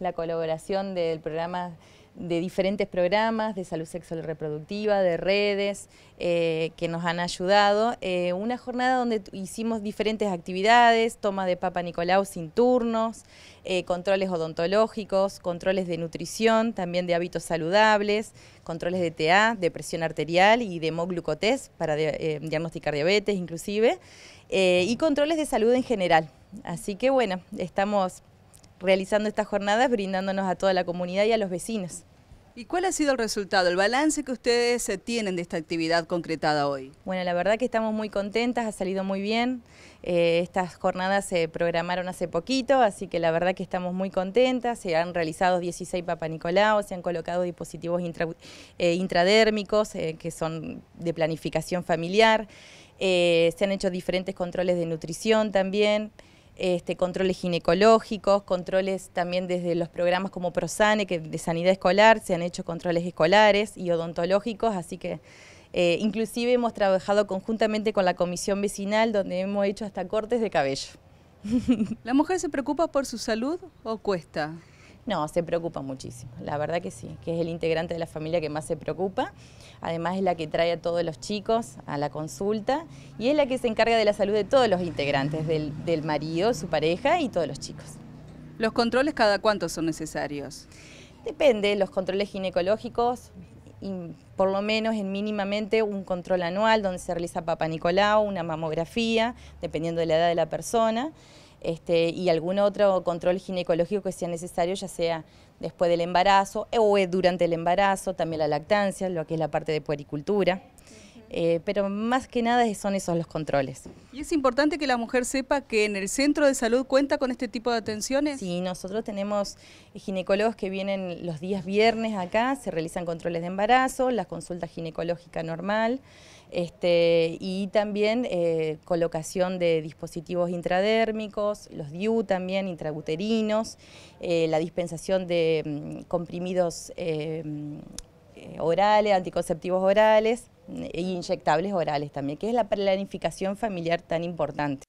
la colaboración del programa de diferentes programas de salud sexual y reproductiva, de redes eh, que nos han ayudado. Eh, una jornada donde hicimos diferentes actividades, toma de Papa Nicolau sin turnos, eh, controles odontológicos, controles de nutrición, también de hábitos saludables, controles de TA, de presión arterial y de hemoglucotés para diagnosticar diabetes inclusive, y controles de salud en general. Así que bueno, estamos realizando estas jornadas, brindándonos a toda la comunidad y a los vecinos. ¿Y cuál ha sido el resultado, el balance que ustedes eh, tienen de esta actividad concretada hoy? Bueno, la verdad que estamos muy contentas, ha salido muy bien. Eh, estas jornadas se programaron hace poquito, así que la verdad que estamos muy contentas. Se han realizado 16 Nicolao, se han colocado dispositivos eh, intradérmicos que son de planificación familiar. se han hecho diferentes controles de nutrición también. Este, controles ginecológicos, controles también desde los programas como ProSane, que de sanidad escolar, se han hecho controles escolares y odontológicos, así que eh, inclusive hemos trabajado conjuntamente con la comisión vecinal, donde hemos hecho hasta cortes de cabello. ¿La mujer se preocupa por su salud o cuesta? No, se preocupa muchísimo, la verdad que sí, que es el integrante de la familia que más se preocupa. Además es la que trae a todos los chicos a la consulta y es la que se encarga de la salud de todos los integrantes, del, marido, su pareja y todos los chicos. ¿Los controles cada cuánto son necesarios? Depende, los controles ginecológicos, por lo menos en mínimamente un control anual donde se realiza papá Nicolau, una mamografía, dependiendo de la edad de la persona este, y algún otro control ginecológico que sea necesario, ya sea después del embarazo eh, o eh, durante el embarazo, también la lactancia, lo que es la parte de puericultura. Eh, pero más que nada son esos los controles. ¿Y es importante que la mujer sepa que en el centro de salud cuenta con este tipo de atenciones? Sí, nosotros tenemos ginecólogos que vienen los días viernes acá, se realizan controles de embarazo, la consulta ginecológica normal. Este, y también eh, colocación de dispositivos intradérmicos, los DIU también, intrauterinos, eh, la dispensación de mm, comprimidos mm, orales, anticonceptivos orales, y inyectables orales también, que es la planificación familiar tan importante.